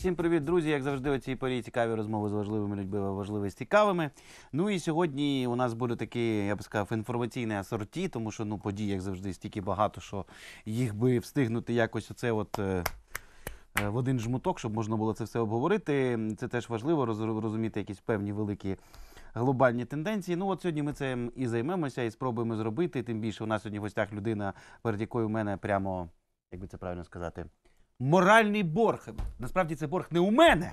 Всім привіт, друзі! Як завжди, у цій порі цікаві розмови з важливими людьми, важливі з цікавими. Ну і сьогодні у нас буде такі, я б сказав, інформаційне асорті, тому що ну подій, як завжди, стільки багато, що їх би встигнути якось оце от. Е, е, в один жмуток, щоб можна було це все обговорити. Це теж важливо розуміти якісь певні великі глобальні тенденції. Ну от сьогодні ми цим і займемося, і спробуємо зробити. Тим більше у нас сьогодні в гостях людина, перед якою в мене прямо як би це правильно сказати моральний борг. Насправді це борг не у мене,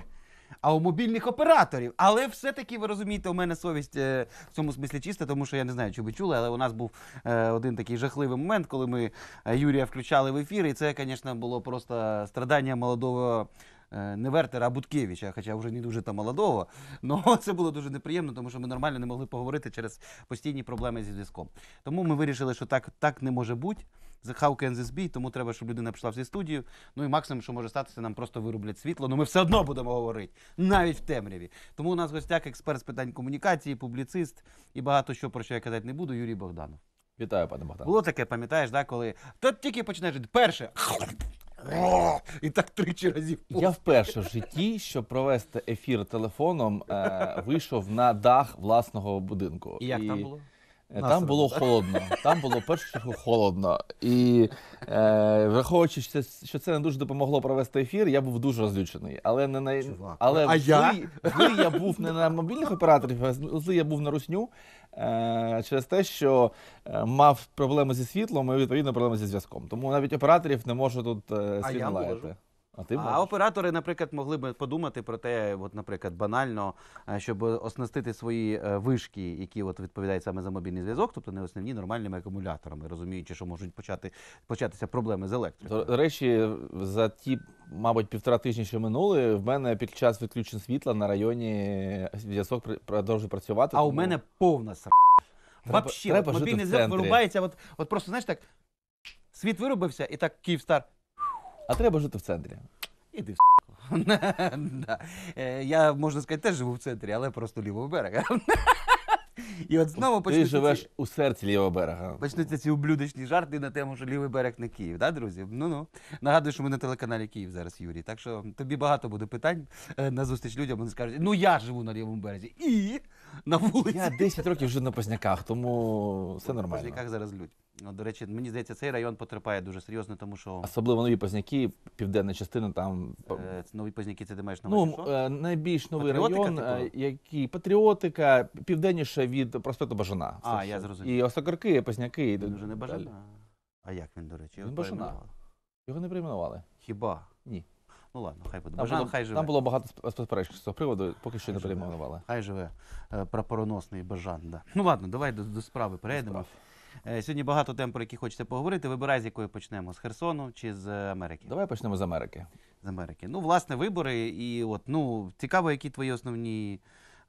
а у мобільних операторів. Але все-таки ви розумієте, у мене совість е, в цьому смислі чиста, тому що я не знаю, чи ви чули, але у нас був е, один такий жахливий момент, коли ми е, Юрія включали в ефір, і це, звісно, було просто страдання молодого. Не Вертера, а Буткевича, хоча вже не дуже там молодого. Ну це було дуже неприємно, тому що ми нормально не могли поговорити через постійні проблеми зі зв'язком. Тому ми вирішили, що так так не може бути. The Hawkins is B, тому треба, щоб людина прийшла в зі студію. Ну і максимум, що може статися, нам просто вирублять світло. Ну ми все одно будемо говорити, навіть в темряві. Тому у нас в гостях експерт з питань комунікації, публіцист і багато що про що я казати не буду. Юрій Богданов. Вітаю, пане Богдан. Було таке, пам'ятаєш, да, коли та тільки почнеш. перше. І так тричі разів. Я вперше в житті, щоб провести ефір телефоном, е, вийшов на дах власного будинку. І як І... там було? Е, там було холодно. Там було першу холодно. І е, враховуючи, що це, що це не дуже допомогло провести ефір, я був дуже розлючений. Але не на Чувак. але А я? злий, я був не на мобільних операторів, а злий я був на русню е, через те, що е, мав проблеми зі світлом і відповідно проблеми зі зв'язком. Тому навіть операторів не можу тут е, А я можу. А ти а оператори, наприклад, могли б подумати про те, от, наприклад, банально, е, щоб оснастити свої е, вишки, які от відповідають саме за мобільний зв'язок, тобто не основні нормальними акумуляторами, розуміючи, що можуть почати початися проблеми з електрикою. До речі, за ті, мабуть, півтора тижні, що минули, в мене під час відключень світла на районі зв'язок продовжує працювати. А тому... у мене повна сра. Вообще, треба от, мобільний зв'язок вирубається. От, от просто знаєш так. Світ виробився, і так Київстар а треба жити в центрі. Іди в е, Я, можна сказати, теж живу в центрі, але просто лівого берега. І от знову Ти живеш ці, у серці лівого берега. почнуться ці ублюдочні жарти на тему, що лівий берег не Київ, да, друзі? Ну ну нагадую, що ми на телеканалі Київ зараз, Юрій. Так що тобі багато буде питань е, на зустріч людям. Вони скажуть, ну я живу на лівому березі і на вулиці. Я 10 років жив на Позняках, тому все нормально. В Позняках зараз людь. Ну, до речі, мені здається, цей район потерпає дуже серйозно, тому що особливо нові позняки, південна частина там Е, нові позняки, це ти маєш на ну, увазі? ну що? найбільш новий Патріотика район, типу? Е, який патріотика, південніше від проспекту Бажана. А, Все я ж. зрозумів. І Осокорки, Позняки. і Він не далі. бажана. А як він, до речі? Його Бажана. Його не перейменували. Хіба? Ні. Ну ладно, хай буде. Там, Бажано, було- хай живе. там було багато сп- з цього приводу, поки що не перейменували. Хай живе е, прапороносний Бажан. Да. Ну ладно, давай до, до справи перейдемо. Справ. Е, сьогодні багато тем, про які хочете поговорити. Вибирай, з якої почнемо з Херсону чи з Америки. Давай почнемо з Америки. З Америки. Ну, власне, вибори, і от ну цікаво, які твої основні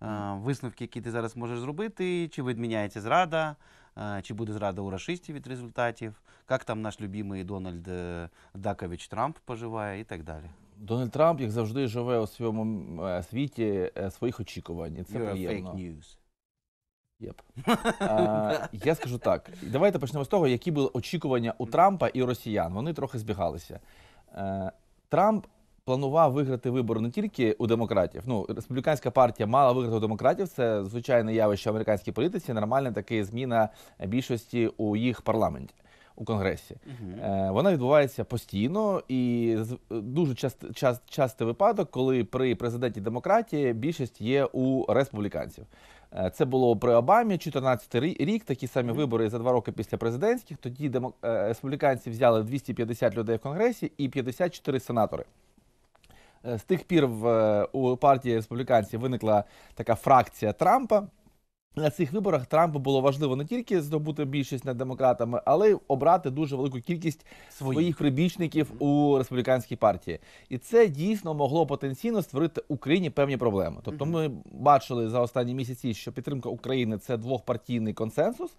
е, висновки, які ти зараз можеш зробити, чи відміняється зрада. Е, чи буде зрада у расистів від результатів? Як там наш любимий Дональд е, Дакович Трамп поживає і так далі? Дональд Трамп як завжди живе у своєму світі своїх очікувань. і Це You're приємно. Fake news. Єп. Е, я скажу так. Давайте почнемо з того, які були очікування у Трампа і росіян. Вони трохи збігалися. Е, Трамп планував виграти вибори не тільки у демократів. Ну, республіканська партія мала виграти у демократів. Це звичайне явище в американській політиці. Нормальна така зміна більшості у їх парламенті. У конгресі угу. вона відбувається постійно і дуже част, част, частий випадок, коли при президенті демократії більшість є у республіканців. Е, це було при Обамі 14 рік. Такі самі вибори за два роки після президентських. Тоді е, республіканці взяли 250 людей в конгресі і 54 сенатори. Е, з тих пір в у партії республіканців виникла така фракція Трампа. На цих виборах Трампу було важливо не тільки здобути більшість над демократами, але й обрати дуже велику кількість своїх, своїх прибічників у республіканській партії, і це дійсно могло потенційно створити Україні певні проблеми. Тобто, ми бачили за останні місяці, що підтримка України це двохпартійний консенсус.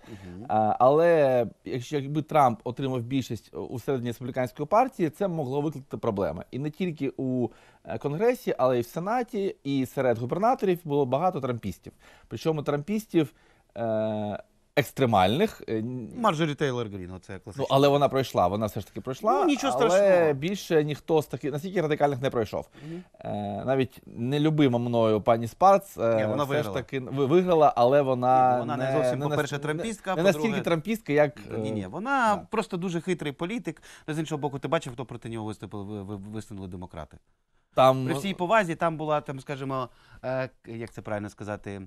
Але якщо якби Трамп отримав більшість у середині республіканської партії, це могло викликати проблеми і не тільки у Е, конгресі, але й в сенаті, і серед губернаторів було багато трампістів. Причому трампістів. Е Екстремальних е, Марджорі Тейлор Грін, оце класично. Ну, але вона пройшла. Вона все ж таки пройшла. Ну, нічого але більше ніхто з таких настільки радикальних не пройшов. Mm -hmm. Навіть нелюбима мною пані Спарц Ні, вона все виграла. ж таки виграла, але вона Ні, вона не, не зовсім не, по перше трампістка. Не, не настільки трампістка, як ні, ні, вона да. просто дуже хитрий політик. Ну, з іншого боку, ти бачив, хто проти нього виступив висунули демократи. Там При всій повазі там була, там, скажімо, е, як це правильно сказати.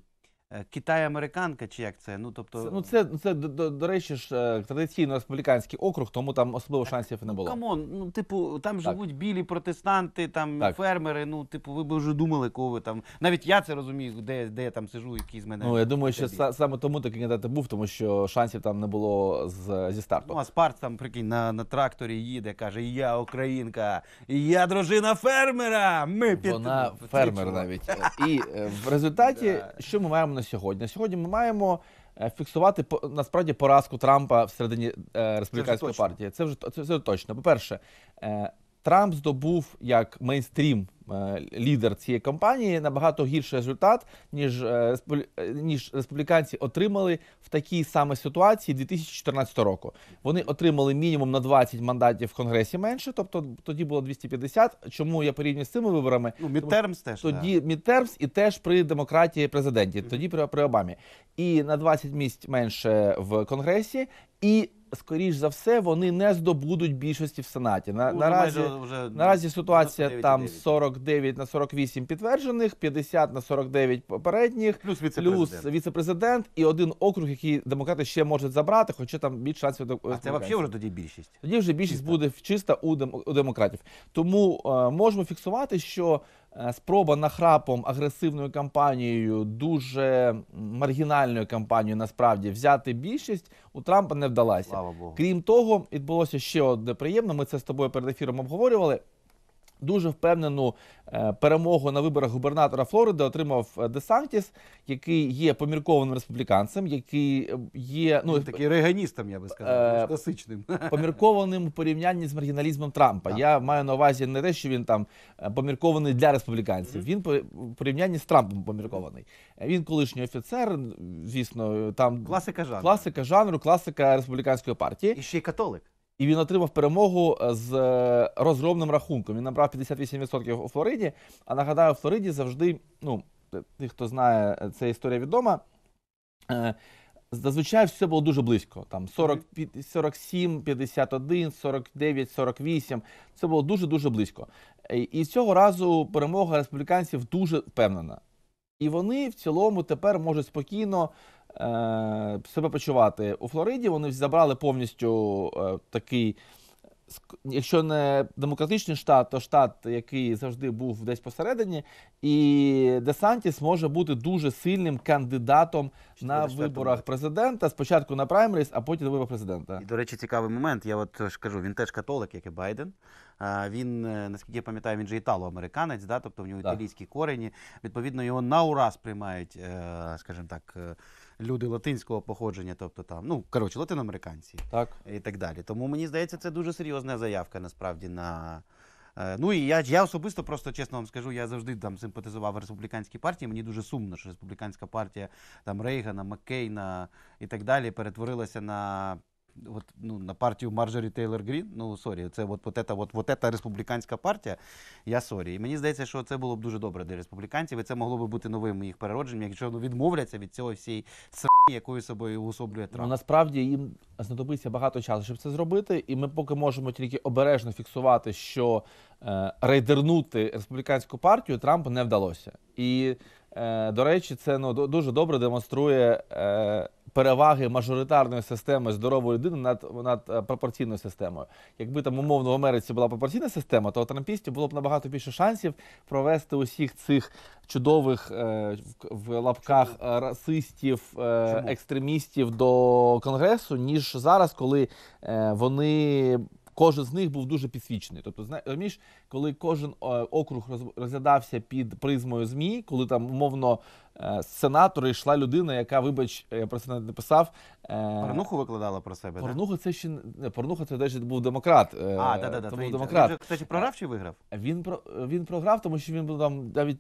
Е, Китай-американка, чи як це? Ну тобто, це, ну це це до, до, до речі, ж е, традиційно республіканський округ, тому там особливо шансів не ну, було. Камон, ну типу, там так. живуть білі протестанти, там так. фермери. Ну, типу, ви б вже думали, кого ви там. Навіть я це розумію, де де я там сижу, який з мене. Ну я думаю, що са, саме тому такий кандидат був, тому що шансів там не було з зі старту. Ну, а Спарт там прикинь на на тракторі їде, каже: Я Українка, я дружина фермера. Ми під... Вона фермер навіть. І е, в результаті, що ми маємо на сьогодні? Сьогодні ми маємо е, фіксувати насправді поразку Трампа всередині е, республіканської партії. Це вже це, це точно. По перше, е, Трамп здобув як мейнстрім е, лідер цієї кампанії набагато гірший результат, ніж е, е, ніж республіканці отримали в такій самій ситуації 2014 року. Вони отримали мінімум на 20 мандатів в конгресі менше, тобто тоді було 250. Чому я порівнюю з цими виборами? Ну, Мідтермс теж тоді да. Мідтермс і теж при демократії президенті, тоді при, при Обамі, і на 20 місць менше в конгресі, і скоріш за все вони не здобудуть більшості в сенаті. На, ну, наразі вже наразі ситуація 49, там 49 на 48 підтверджених, 50 на 49 попередніх, плюс віце-президент. віцепрезидент і один округ, який демократи ще можуть забрати, хоча там більш шансів до А це взагалі вже тоді більшість. Тоді вже більшість чиста. буде чиста у демократів. Тому е, можемо фіксувати, що. Е, спроба нахрапом агресивною кампанією, дуже маргінальною кампанією, насправді взяти більшість у Трампа не вдалася. Слава Богу. Крім того, відбулося ще одне приємне. Ми це з тобою перед ефіром обговорювали. Дуже впевнену е, перемогу на виборах губернатора Флориди отримав е, Десантіс, який є поміркованим республіканцем, який е, є ну Він такий реганістом, я би сказав, класичним поміркованим у порівнянні з маргіналізмом Трампа. Так. Я маю на увазі не те, що він там поміркований для республіканців. Mm -hmm. Він по порівнянні з Трампом поміркований. Він колишній офіцер, звісно, там класика жанру, класика жанру, класика республіканської партії. І ще й католик. І він отримав перемогу е, з е, розгромним рахунком. Він набрав 58% у Флориді. А нагадаю, у Флориді завжди, ну, е, тих, хто знає, ця історія відома. Зазвичай все було дуже близько. Там 40, 47, 51, 49, 48. Це було дуже-дуже близько. І цього разу перемога республіканців дуже впевнена. І вони в цілому тепер можуть спокійно Е, себе почувати у Флориді. Вони забрали повністю е, такий, якщо не демократичний штат, то штат, який завжди був десь посередині. І Десантіс може бути дуже сильним кандидатом на виборах президента. Спочатку на праймеріс, а потім на виборах президента. І, До речі, цікавий момент. Я от е, ж кажу, він теж католик, як і Байден. Він, наскільки я пам'ятаю, він же італоамериканець, да? тобто в нього так. італійські корені. Відповідно, його на ураз приймають, скажімо так люди латинського походження, тобто там, ну коротше, латиноамериканці так. і так далі. Тому мені здається, це дуже серйозна заявка насправді на. Е, ну і я я особисто просто чесно вам скажу, я завжди там симпатизував республіканській партії. Мені дуже сумно, що республіканська партія там Рейгана, Маккейна і так далі перетворилася на от, ну, на партію Марджорі Тейлор Грін, ну сорі, це от, от, ета, от, от ета республіканська партія. Я сорі. І мені здається, що це було б дуже добре для республіканців, і це могло би бути новим їх переродженням, якщо вони ну, відмовляться від цього всієї срані, якою собою уособлює Трамп. Ну, насправді їм знадобиться багато часу, щоб це зробити, і ми поки можемо тільки обережно фіксувати, що е, рейдернути республіканську партію Трампу не вдалося. І е, до речі, це ну дуже добре демонструє. Е, переваги мажоритарної системи здорової людини над над е, пропорційною системою. Якби там умовно в Америці була пропорційна система, то у трампістів було б набагато більше шансів провести усіх цих чудових е, в лапках Чому? Е, расистів, е, екстремістів до конгресу, ніж зараз, коли е, вони. Кожен з них був дуже підсвічений. Тобто, знаєш, коли кожен е, округ розглядався під призмою змі, коли там умовно Е, сенатора йшла людина, яка, вибач, е, я про це не написав. Е, порнуху викладала про себе. Порнуха це ще не порнуха, це десь був демократ. А, да, да, да, був демократ. Він, кстати, програв чи виграв? Він про він програв, тому що він був там навіть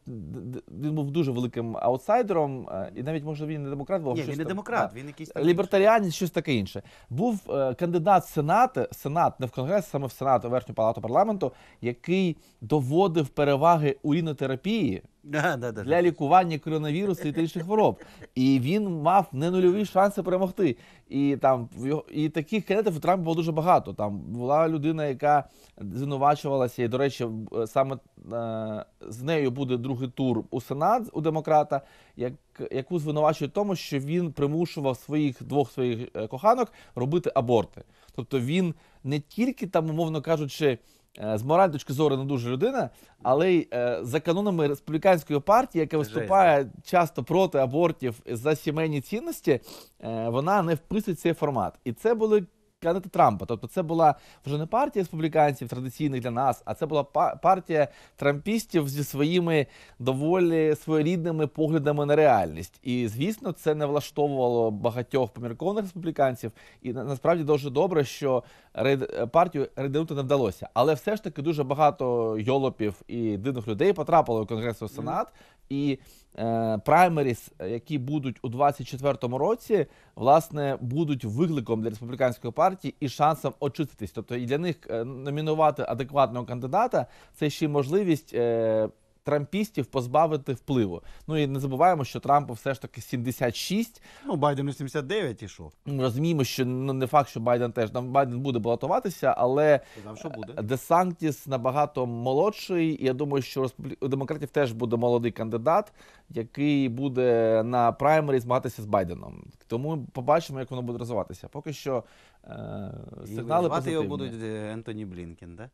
він був дуже великим аутсайдером, і навіть може він не демократ, бо він не демократ, да, він якийсь там лібертаріанець, щось таке інше. Був кандидат в сенат, сенат не в конгрес, саме в сенат, в верхню палату парламенту, який доводив переваги урінотерапії для лікування коронавірусу і та інших хвороб. І він мав не нульові шанси перемогти. І там і таких кандидатів у Трампа було дуже багато. Там була людина, яка звинувачувалася, і до речі, е, саме е, з нею буде другий тур у Сенат у демократа, як, яку звинувачують в тому, що він примушував своїх двох своїх е, коханок робити аборти. Тобто він не тільки там, умовно кажучи. Е, з моральної точки зору не дуже людина, але й е, за канонами республіканської партії, яка виступає часто проти абортів за сімейні цінності, е, вона не вписує цей формат. І це були шканити Трампа. Тобто, це була вже не партія республіканців традиційних для нас, а це була партія трампістів зі своїми доволі своєрідними поглядами на реальність. І звісно, це не влаштовувало багатьох поміркованих республіканців. І насправді дуже добре, що партію рейдинути не вдалося, але все ж таки дуже багато йолопів і дивних людей потрапило у Конгрес і Сенат і е, праймеріс, які будуть у 2024 році, власне, будуть викликом для республіканської партії і шансом очиститись. Тобто і для них е, номінувати адекватного кандидата це ще можливість. Е, трампістів позбавити впливу. Ну і не забуваємо, що Трампу все ж таки 76. Ну Байдену 79 ішов. Ну, розуміємо, що ну не факт, що Байден теж там Байден буде балотуватися, але Знав, буде е, Десантіс набагато молодший. І Я думаю, що розпублі... у демократів теж буде молодий кандидат, який буде на праймері змагатися з Байденом. Тому побачимо, як воно буде розвиватися. Поки що е... сигнали позитивні. його будуть е, Ентоні Блінкен, да?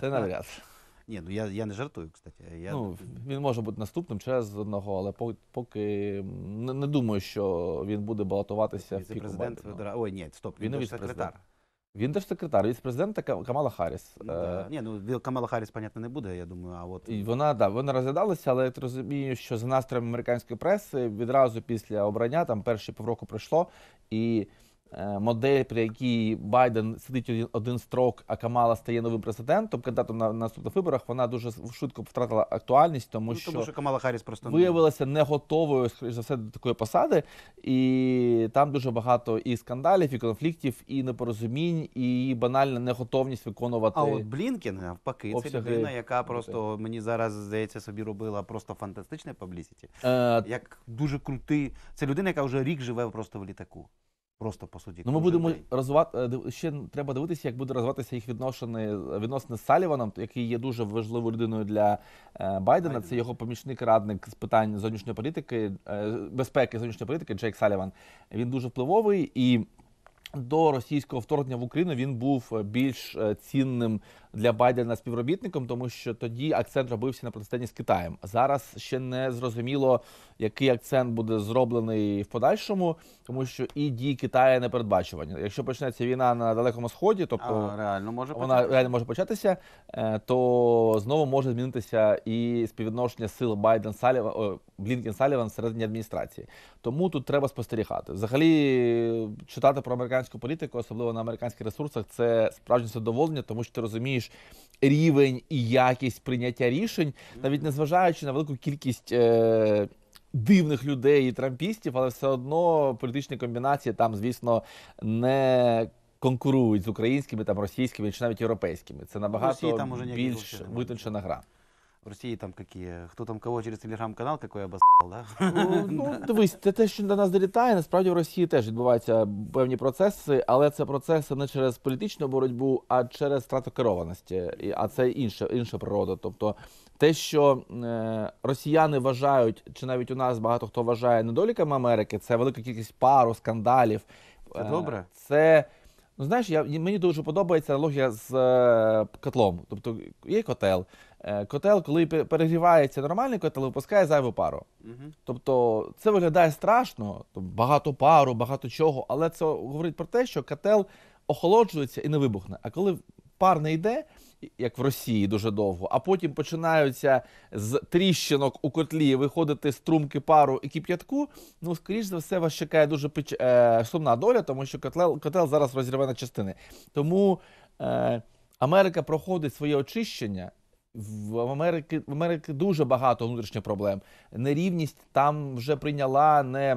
Це навряд. Ні, ну я я не жартую, кстати. Я... Ну, Він може бути наступним через одного, але поки не, не думаю, що він буде балотуватися. Це президент Федора. Ой, ні, стоп, він, він секретар. Він держсекретар, віце-президента Камала Харріс. Ну е, ні, ну Камала Харріс, понятно, не буде, я думаю. А от і вона да вона розглядалася, але я розумію, що за настроєм американської преси відразу після обрання там перші півроку пройшло і. Е, модель, при якій Байден сидить один строк, а Камала стає новим президентом, кандидатом на наступних виборах, вона дуже швидко втратила актуальність, тому ну, що тому що Камала Харріс просто виявилася не готовою скоріш за все до такої посади, і там дуже багато і скандалів, і конфліктів, і непорозумінь, і банальна неготовність виконувати. А от Блінкен навпаки, це людина, яка просто мені зараз здається собі робила просто фантастичне паблісіті. Е... Як дуже крутий. Це людина, яка вже рік живе просто в літаку. Просто по суті. Ну ми будемо день. розвивати е, ще треба дивитися, як буде розвиватися їх відношення е, відносини з Саліваном, який є дуже важливою людиною для е, Байдена. Байден. Це його помічник, радник з питань зовнішньої політики, безпеки зовнішньої політики. Джейк Саліван. Він дуже впливовий і. До російського вторгнення в Україну він був більш цінним для Байдена співробітником, тому що тоді акцент робився на протистоянні з Китаєм. Зараз ще не зрозуміло, який акцент буде зроблений в подальшому, тому що і дії Китаю не передбачувані. Якщо почнеться війна на далекому сході, тобто а, реально може вона початися. реально може початися, е, то знову може змінитися і співвідношення сил Байден саліва Блінкен Саліван всередині адміністрації. Тому тут треба спостерігати. Взагалі читати про американську політику, особливо на американських ресурсах, це справжнє задоволення, тому що ти розумієш ніж рівень і якість прийняття рішень, навіть незважаючи на велику кількість. Е Дивних людей і трампістів, але все одно політичні комбінації там, звісно, не конкурують з українськими, там російськими чи навіть європейськими. Це набагато Росії, більш витончена гра. Росії там які, хто там кого через телеграм-канал який обосрал, да? Ну, дивись, це те, що до нас долітає. Насправді в Росії теж відбуваються певні процеси, але це процеси не через політичну боротьбу, а через страту керованості. А це інша інша природа. Тобто те, що е, росіяни вважають, чи навіть у нас багато хто вважає недоліками Америки, це велика кількість пару, скандалів. Це добре. Е, це ну знаєш, я мені дуже подобається аналогія з е, котлом. Тобто є котел. Е, котел, коли перегрівається нормальний котел, випускає зайву пару. Угу. Тобто це виглядає страшно, багато пару, багато чого, але це говорить про те, що котел охолоджується і не вибухне. А коли пар не йде, як в Росії дуже довго, а потім починаються з тріщинок у котлі виходити струмки пару і кип'ятку, ну, скоріш за все, вас чекає дуже печ... е, сумна доля, тому що котел, котел зараз розірве на частини. Тому е, Америка проходить своє очищення. В Америки в Америки дуже багато внутрішніх проблем. Нерівність там вже прийняла не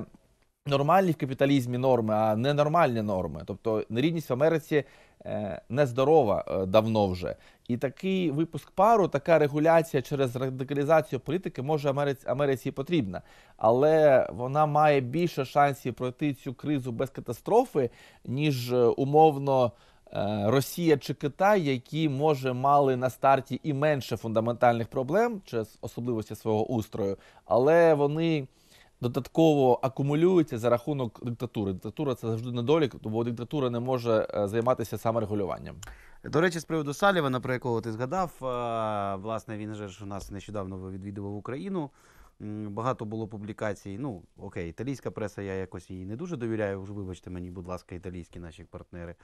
нормальні в капіталізмі норми, а ненормальні норми. Тобто нерівність в Америці е, нездорова е, давно вже. І такий випуск пару, така регуляція через радикалізацію політики може Америці, Америці потрібна, але вона має більше шансів пройти цю кризу без катастрофи, ніж е, умовно. Е, Росія чи Китай, які може мали на старті і менше фундаментальних проблем через особливості свого устрою, але вони додатково акумулюються за рахунок диктатури. Диктатура це завжди недолік, бо диктатура не може е, займатися саморегулюванням. До речі, з приводу Салівана, про якого ти згадав, е, власне він же ж у нас нещодавно відвідував Україну багато було публікацій. Ну, окей, італійська преса, я якось її не дуже довіряю. Вже вибачте мені, будь ласка, італійські наші партнери,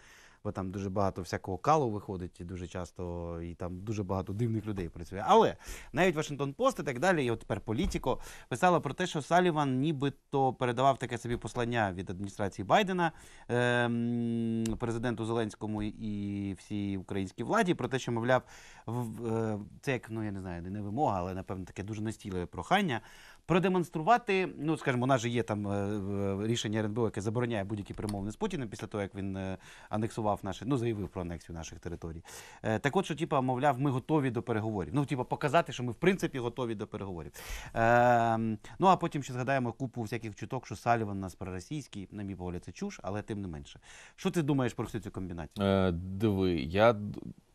бо там дуже багато всякого калу виходить і дуже часто, і там дуже багато дивних людей працює. Але навіть Вашингтон Пост і так далі, і от тепер політико писала про те, що Саліван нібито передавав таке собі послання від адміністрації Байдена, ем, президенту Зеленському і всій українській владі про те, що мовляв, в е, це як ну я не знаю, не вимога, але напевно таке дуже настійливе прохання продемонструвати, ну скажімо, у нас же є там е, рішення РНБО, яке забороняє будь-які перемовини з Путіним після того, як він е, анексував наші, ну заявив про анексію наших територій. Е, так, от що типа, мовляв, ми готові до переговорів. Ну, типа, показати, що ми в принципі готові до переговорів. Е, Ну а потім ще згадаємо купу всяких чуток, що Саліван нас проросійський, на мій погляд, це чуш, але тим не менше. Що ти думаєш про всю цю комбінацію? Е, Диви, я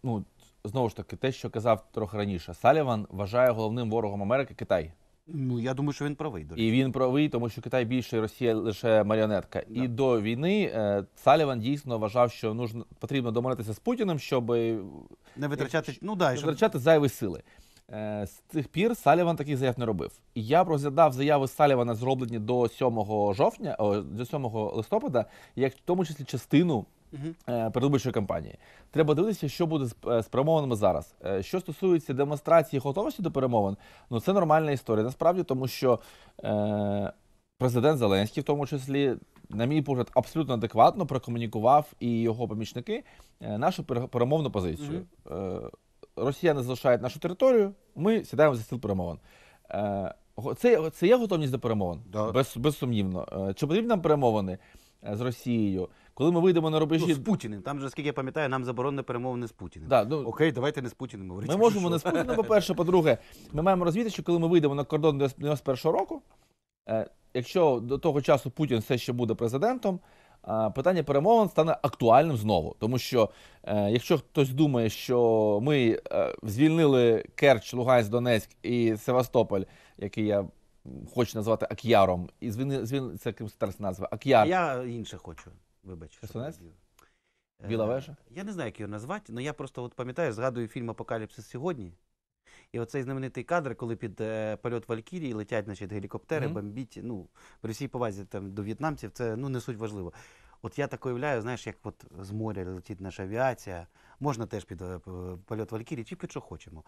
ну знову ж таки, те, що казав трохи раніше, Саліван вважає головним ворогом Америки Китай. Ну я думаю, що він правий до речі. і він правий, тому що Китай більше Росія лише маріонетка. Да. І до війни е, Саліван дійсно вважав, що нужно потрібно домовитися з Путіним, щоб е, не витрачати ну да, не щоб... витрачати зайві сили. Е, з цих пір Саліван таких заяв не робив. І я розглядав заяви Салівана, зроблені до 7 жовтня, о, до 7 листопада, як в тому числі частину Е, передвиборчої кампанії. Треба дивитися, що буде з е, перемовинами зараз. Е, що стосується демонстрації готовності до перемовин, ну це нормальна історія. Насправді, тому що е, президент Зеленський, в тому числі, на мій погляд, абсолютно адекватно прокомунікував і його помічники нашу перемовну позицію. Угу. не залишає нашу територію, ми сідаємо за стіл перемовин. Це це є готовність до перемовин? Да. Без, безсумнівно. Чи потрібні нам перемовини з Росією? коли ми вийдемо на рубежі ну, з Путіним. Там же скільки я пам'ятаю, нам заборонено перемовини з Путіним. Да, ну, Окей, давайте не з Путіним. говорити. Ми можемо ну не з Путіним. По перше, по-друге, ми маємо розуміти, що коли ми вийдемо на кордон 91-го року, е, якщо до того часу Путін все ще буде президентом. Е, питання перемовин стане актуальним знову, тому що е, якщо хтось думає, що ми е, звільнили Керч, Луганськ, Донецьк і Севастополь, який я хочу назвати Ак'яром, і звільни, звільни це ким старс назва Ак'яр. Я інше хочу. Вибач, Персонець? Е, Біла вежа? Я не знаю, як його назвати, але ну, я просто от пам'ятаю, згадую фільм Апокаліпсис сьогодні. І оцей знаменитий кадр, коли під е, польот Валькірії летять значить, гелікоптери, mm -hmm. бомбіть. Ну, при всій повазі там, до в'єтнамців, це ну, не суть важливо. От я так уявляю, знаєш, як от з моря летить наша авіація, можна теж під е, польот Валькірії, чи під що хочемо.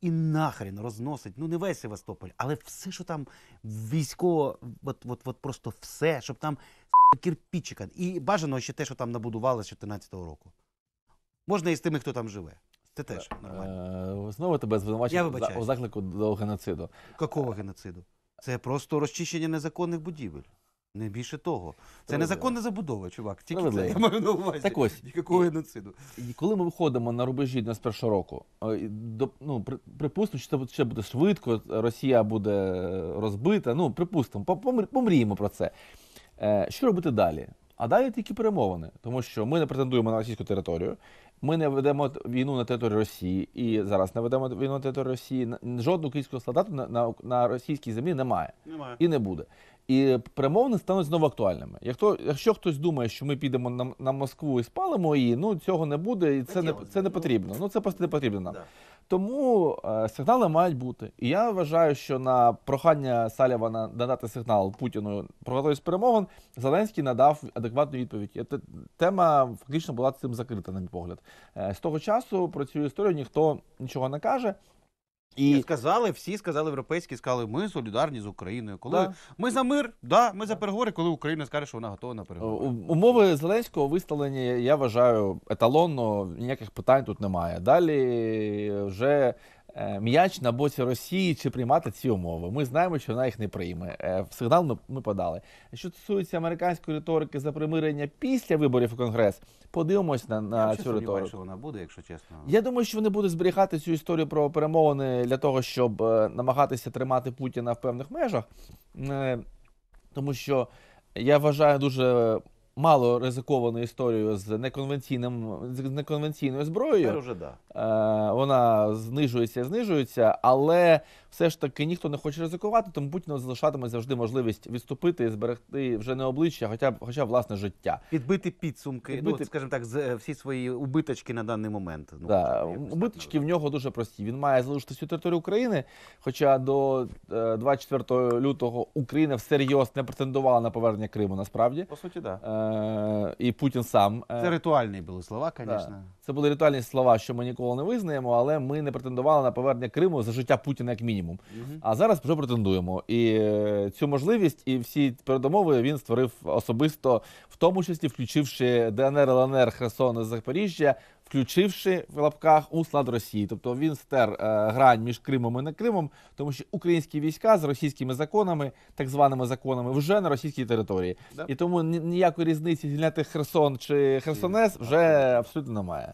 І нахрен розносить, ну не весь Севастополь, але все, що там військово, от, от, от просто все, щоб там кірпічика. І бажано ще те, що там набудували з 14-го року. Можна і з тими, хто там живе. Це теж е, нормально. Е, знову тебе звинувачують у заклику до геноциду. Какого геноциду? Це просто розчищення незаконних будівель. Не більше того. Це незаконна забудова, чувак. Тільки це я маю на увазі. Так ось. Ніякого геноциду. І коли ми виходимо на рубежі 91 року, е, і до- ну, при- припустимо, що це ще буде швидко, Росія буде розбита. Ну, припустимо, по- помр- помріємо про це. Е, що робити далі? А далі тільки перемовини, тому що ми не претендуємо на російську територію, ми не ведемо війну на території Росії і зараз не ведемо війну на території Росії. Жодного київського солдату на, на, на російській землі немає. немає і не буде. І перемовини стануть знову актуальними. Якщо, якщо хтось думає, що ми підемо на на Москву і спалимо її, ну цього не буде, і це не це не ну, потрібно. Ну це просто не потрібно нам. Да. Тому е, сигнали мають бути. І я вважаю, що на прохання Салівана надати сигнал Путіну про готовість перемовин, Зеленський надав адекватну відповідь. Тема фактично була цим закрита, на мій погляд. Е, з того часу про цю історію ніхто нічого не каже. І е, сказали, всі сказали європейські, сказали, ми солідарні з Україною. Коли да. ми за мир, да, ми за переговори, коли Україна скаже, що вона готова на переговори. Умови Зеленського виставлені, я вважаю, еталонно, ніяких питань тут немає. Далі вже е, м'яч на боці Росії чи приймати ці умови. Ми знаємо, що вона їх не прийме. Е, сигнал ми подали. Що стосується американської риторики за примирення після виборів у Конгрес. Подивимось на, на я цю риторику. що вона буде, якщо чесно. Я думаю, що вони будуть зберігати цю історію про перемовини для того, щоб е, намагатися тримати Путіна в певних межах, е, тому що я вважаю дуже мало ризиковану історію з неконвенційним з неконвенційною зброєю. вже да. Е, Вона знижується, знижується, але все ж таки ніхто не хоче ризикувати, тому Путіну залишатиме завжди можливість відступити і зберегти вже не обличчя, хоча б хоча власне життя. Підбити підсумки, ну, Підбити... ну скажімо так, е, всі свої убиточки на даний момент. Ну да. убиточки в нього дуже прості. Він має залишити всю територію України. Хоча до 24 е, лютого Україна всерйоз не претендувала на повернення Криму. Насправді по суті, да. Е, і Путін сам. Е, Це ритуальні були слова, звісно. Це були ритуальні слова, що ми ніколи не визнаємо, але ми не претендували на повернення Криму за життя Путіна як мінімум. А зараз вже претендуємо. І е, цю можливість, і всі передумови він створив особисто, в тому числі включивши ДНР, ЛНР, Херсон і Запоріжжя включивши в лапках у склад Росії. Тобто він стер е, грань між Кримом і не Кримом, тому що українські війська з російськими законами, так званими законами, вже на російській території, да. і тому ніякої різниці зільняти Херсон чи Херсонес вже абсолютно немає.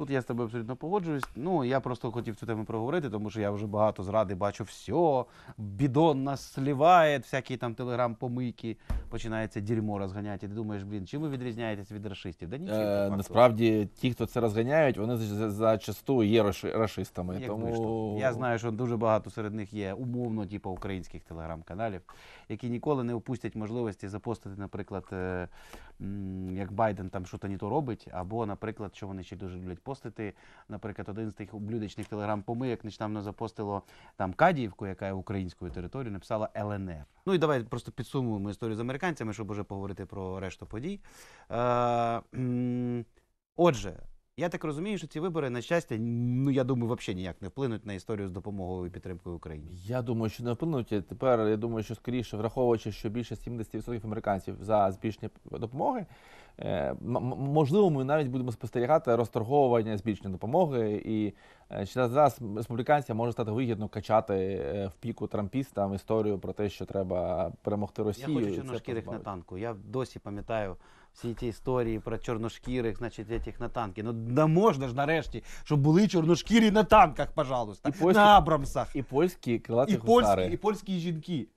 Тут я з тобою абсолютно погоджуюсь. Ну, я просто хотів цю тему проговорити, тому що я вже багато зради бачу все. Бідон нас сливає, всякі там телеграм-помийки, починається дерьмо розганяти. Ти думаєш, блін, чим ви відрізняєтесь від расистів? Да нічим. Е, насправді ті, хто це розганяють, вони зачасту є расистами. тому... Я знаю, що дуже багато серед них є умовно, типу, українських телеграм-каналів які ніколи не опустять можливості запостити, наприклад, е, як Байден там щось не то робить, або, наприклад, що вони ще дуже люблять постити. Наприклад, один з тих ублюдочних телеграм-помийок нещодавно запостило там Кадіївку, яка є українською територією, написала ЛНР. Ну і давай просто підсумуємо історію з американцями, щоб уже поговорити про решту подій. Е, отже. Я так розумію, що ці вибори, на щастя, ну я думаю, взагалі ніяк не вплинуть на історію з допомогою і підтримкою Україні. Я думаю, що не вплинуть. Тепер я думаю, що скоріше, враховуючи, що більше 70% американців за збільшення допомоги, е, можливо, ми навіть будемо спостерігати розторговування збільшення допомоги. І через зараз республіканцям може стати вигідно качати е, в піку трампістам історію про те, що треба перемогти Росію. Я хочу, що на шкірих на танку. Я досі пам'ятаю всі ці історії про чорношкірих, значить, этих на танки. Ну да можна ж нарешті, щоб були чорношкірі на танках, пожалуйста, і польські, на Абрамсах. І польські крилаті і польські, і польські жінки.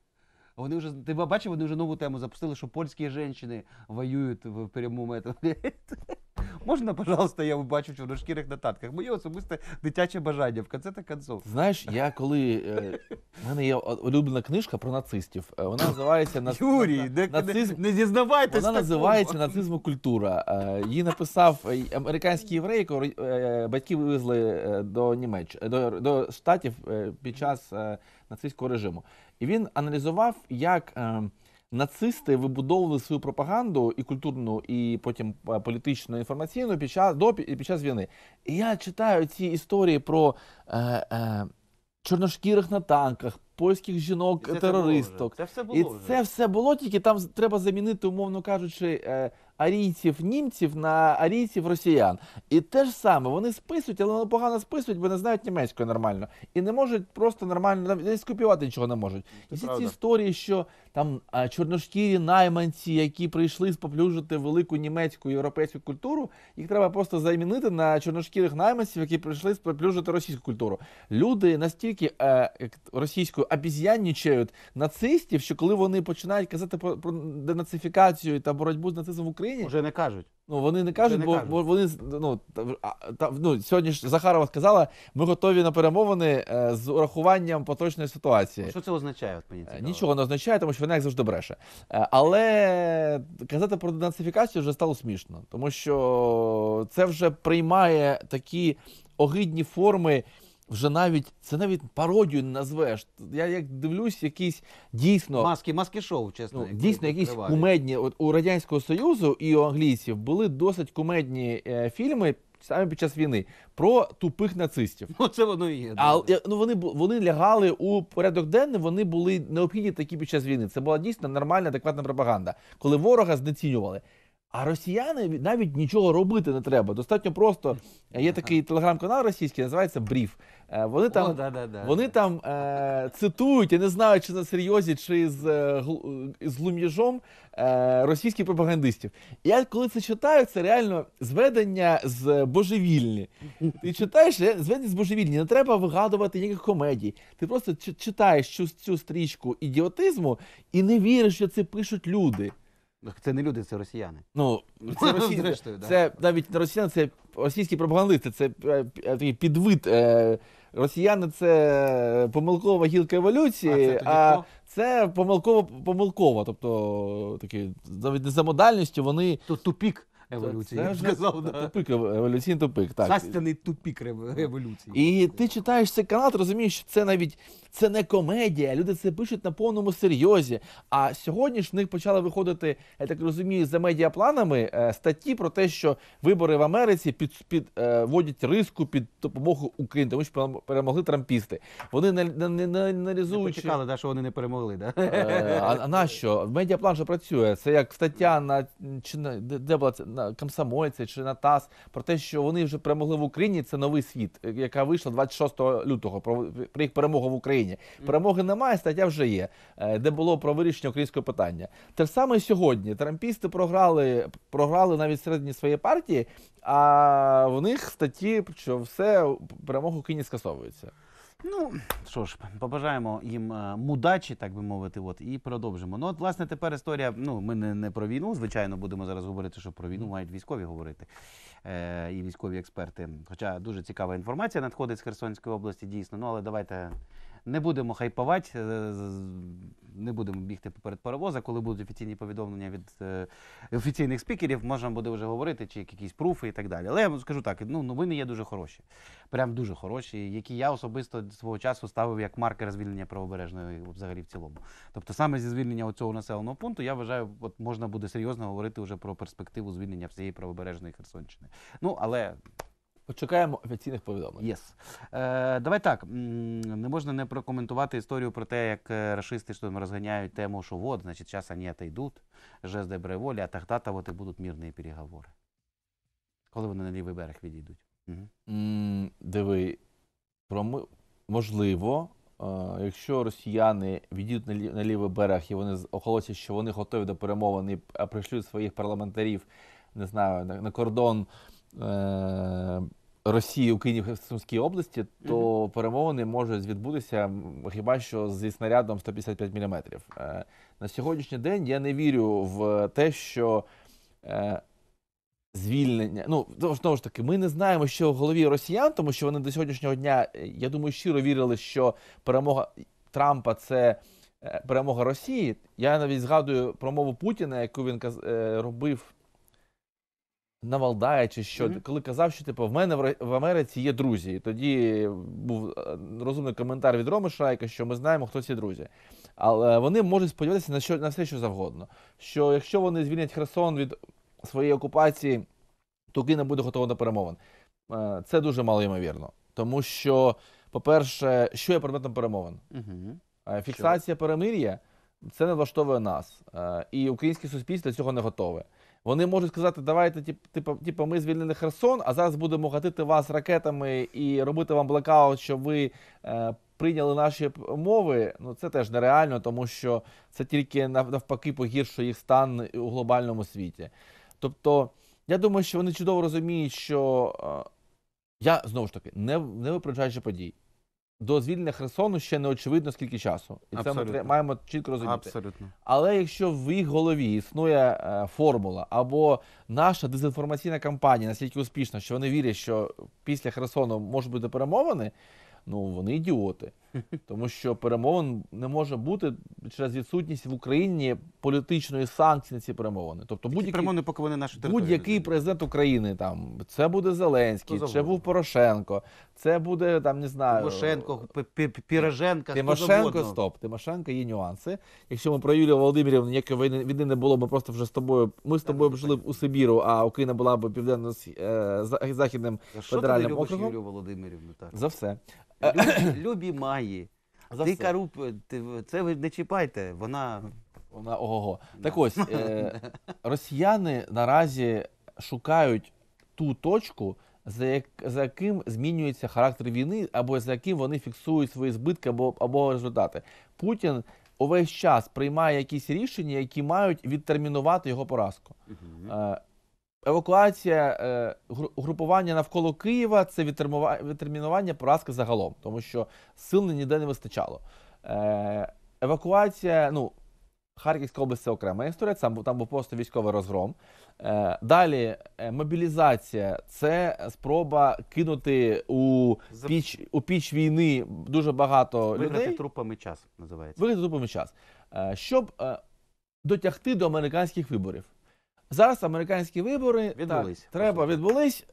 Вони вже ти бачив, вони вже нову тему запустили, що польські жінки воюють в прямому етапі. Можна, пожалуйста, я бачу в чорношкірих нотатках. Моє особисте дитяче бажання в конце та концов. Знаєш, я коли е, в мене є улюблена книжка про нацистів. Е, вона називається нацизм. Юрій, не, нацизм... не, не зізнавайтесь. Вона такого. називається нацизм і культура. Е, її написав американський єврей, батьки вивезли до Німеччини до, до штатів під час нацистського режиму. І він аналізував, як е, нацисти вибудовували свою пропаганду і культурну, і потім е, політичну інформаційну під час до під час війни. І я читаю ці історії про е, е, чорношкірих на танках. Польських жінок, і це терористок, це було вже. це все було тільки там треба замінити, умовно кажучи, е, арійців німців на арійців росіян. І те ж саме вони списують, але вони погано списують, бо не знають німецької нормально і не можуть просто нормально навіть скопіювати нічого не можуть. І всі ці історії, що там чорношкірі найманці, які прийшли споплюжити велику німецьку європейську культуру, їх треба просто замінити на чорношкірих найманців, які прийшли споплюжити російську культуру. Люди настільки е, російською обіз'яннічають нацистів, що коли вони починають казати про, про денацифікацію та боротьбу з нацизмом в Україні. Україні. Уже не кажуть. Ну вони не кажуть, не бо вони ну, та, ну, сьогодні ж Захарова сказала, ми готові на перемовини е, з урахуванням поточної ситуації. Що це означає? От мені е, цікаво? Нічого не означає, тому що вона як завжди бреше. Е, але казати про денацифікацію вже стало смішно, тому що це вже приймає такі огидні форми вже навіть це навіть пародію не назвеш. Я як дивлюсь, якісь дійсно маски, маски шоу, чесно. Ну, дійсно, якісь тривають. кумедні от у радянського союзу і у англійців були досить кумедні е, фільми. Саме під час війни про тупих нацистів. Ну це воно і є. А е, ну вони вони лягали у порядок денний. Вони були необхідні такі під час війни. Це була дійсно нормальна, адекватна пропаганда, коли ворога знецінювали. А росіяни навіть нічого робити не треба. Достатньо просто е, є такий телеграм-канал російський, називається Бріф е, Вони там О, да, да, да. вони там е, цитують, я не знаю, чи на серйозі, чи з е, з глум'яжом е, російських пропагандистів. Я коли це читаю, це реально зведення з божевільні. Ти читаєш зведення з божевільні, не треба вигадувати ніяких комедій. Ти просто читаєш цю, цю стрічку ідіотизму і не віриш, що це пишуть люди. Це не люди, це росіяни. Ну це росі... Зрештою, да. це навіть не росіяни, це російські пропагандисти, це е, е, такий підвид. Е, росіяни це помилкова гілка еволюції, а це, це помилково помилкова. Тобто такі навіть не за модальністю вони. То тупік еволюції. Це, я б вже Тупик, еволюційний тупик. Так. Застяний тупік еволюції. І ти читаєш цей канал, ти розумієш, що це навіть це не комедія. Люди це пишуть на повному серйозі. А сьогодні ж в них почали виходити, я так розумію, за медіапланами е, статті про те, що вибори в Америці під, під е, риску під допомогу України. тому що перемогли трампісти. Вони не, не, не, не Не аналізуючи да, що вони не перемогли. Да? Е, А, а на що? Медіаплан же працює. Це як стаття на чи на де, де була це на знаю, комсомольці чи на тас про те, що вони вже перемогли в Україні. Це новий світ, е, яка вийшла 26 лютого. Про про їх перемогу в Україні. Перемоги немає, стаття вже є, е, де було про вирішення українського питання. Те саме сьогодні. Трампісти програли, програли навіть середні своєї партії. А в них статті, що все перемогу Україні скасовується. Ну що ж, побажаємо їм е, мудачі, так би мовити, от і продовжимо. Ну, от, власне, тепер історія. Ну, ми не, не про війну. Звичайно, будемо зараз говорити, що про війну мають військові говорити е, і військові експерти. Хоча дуже цікава інформація надходить з Херсонської області, дійсно. Ну але давайте не будемо хайпувати, е, не будемо бігти поперед паровоза. Коли будуть офіційні повідомлення від е, офіційних спікерів, можна буде вже говорити, чи якісь пруфи і так далі. Але я вам скажу так: ну новини є дуже хороші, прям дуже хороші, які я особисто свого часу ставив як маркер звільнення правобережної взагалі в цілому. Тобто, саме зі звільнення цього населеного пункту, я вважаю, от можна буде серйозно говорити вже про перспективу звільнення всієї правобережної Херсонщини. Ну але. Почекаємо офіційних повідомлень. Єс. Е, Давай так. Не можна не прокоментувати історію про те, як е, расисти що розганяють тему, що вот, значить, зараз вони отойдуть, жест доброї волі, а тогда-то вот і будуть мирні переговори. Коли вони на лівий берег відійдуть. Угу. Mm, диви, про можливо, е, якщо росіяни відійдуть на, лів, на лівий берег і вони охолосять, що вони готові до перемовини, а пришлють своїх парламентарів, не знаю, на, на кордон. Е, Росії у Києві Сумській області, то mm -hmm. перемовини можуть відбутися хіба що зі снарядом 155 міліметрів е, На сьогоднішній день я не вірю в те, що е, звільнення. Ну, знову ж таки, ми не знаємо, що в голові росіян, тому що вони до сьогоднішнього дня, я думаю, щиро вірили, що перемога Трампа це. Перемога Росії, я навіть згадую промову Путіна, яку він робив Навалдає чи що, mm -hmm. коли казав, що типу в мене в Америці є друзі. І тоді був е, розумний коментар від Роми Шайка, що ми знаємо, хто ці друзі. Але вони можуть сподіватися на що на все, що завгодно. Що якщо вони звільнять Херсон від своєї окупації, то Кина буде готова до перемовин. Е, це дуже мало ймовірно. Тому що, по-перше, що є предметом перемовин? Mm -hmm. Фіксація перемир'я це не влаштовує нас. І українське суспільство цього не готове. Вони можуть сказати, давайте, типу, типу, ми звільнили Херсон, а зараз будемо гатити вас ракетами і робити вам блокаут, щоб ви е, прийняли наші мови. Ну це теж нереально, тому що це тільки навпаки погіршує їх стан у глобальному світі. Тобто, я думаю, що вони чудово розуміють, що е, я знову ж таки не, не випереджаючи подій до звільнення Херсону ще не очевидно скільки часу, і Абсолютно. це ми маємо чітко розуміти. Абсолютно. Але якщо в їх голові існує е, формула або наша дезінформаційна кампанія, настільки успішна, що вони вірять, що після Херсону можуть бути перемовини, ну вони ідіоти тому що перемовин не може бути через відсутність в Україні політичної санкції на ці перемовини. Тобто будь-який будь президент України там це буде Зеленський, це був Порошенко, це буде там не знаю Тимошенко, Піроженка, Тимошенко. Стоп, Тимошенко є нюанси. Якщо ми про Юлію Володимирівну ніякої війни, війни не було, ми просто вже з тобою. Ми з тобою б ну, жили б у Сибіру, а Україна була б південно е, західним федеральним округом. Юлію Володимирівну так за все. Любі, любі має немає. За Дика все. руб, ти- це ви не чіпайте, вона Вона ого Так ось, е, росіяни наразі шукають ту точку, за, як, за яким змінюється характер війни, або за яким вони фіксують свої збитки або, або результати. Путін увесь час приймає якісь рішення, які мають відтермінувати його поразку. Е, евакуація е, групування навколо Києва це відтермінування поразки загалом, тому що сил ніде не вистачало. Е, евакуація, ну, Харківська область це окрема історія, там, там був просто військовий розгром. Е, далі мобілізація це спроба кинути у піч у піч війни дуже багато Виграти людей. Виграти трупами час називається. Виграти трупами час. щоб дотягти до американських виборів. Зараз американські вибори відбулись. Так, треба відбулись.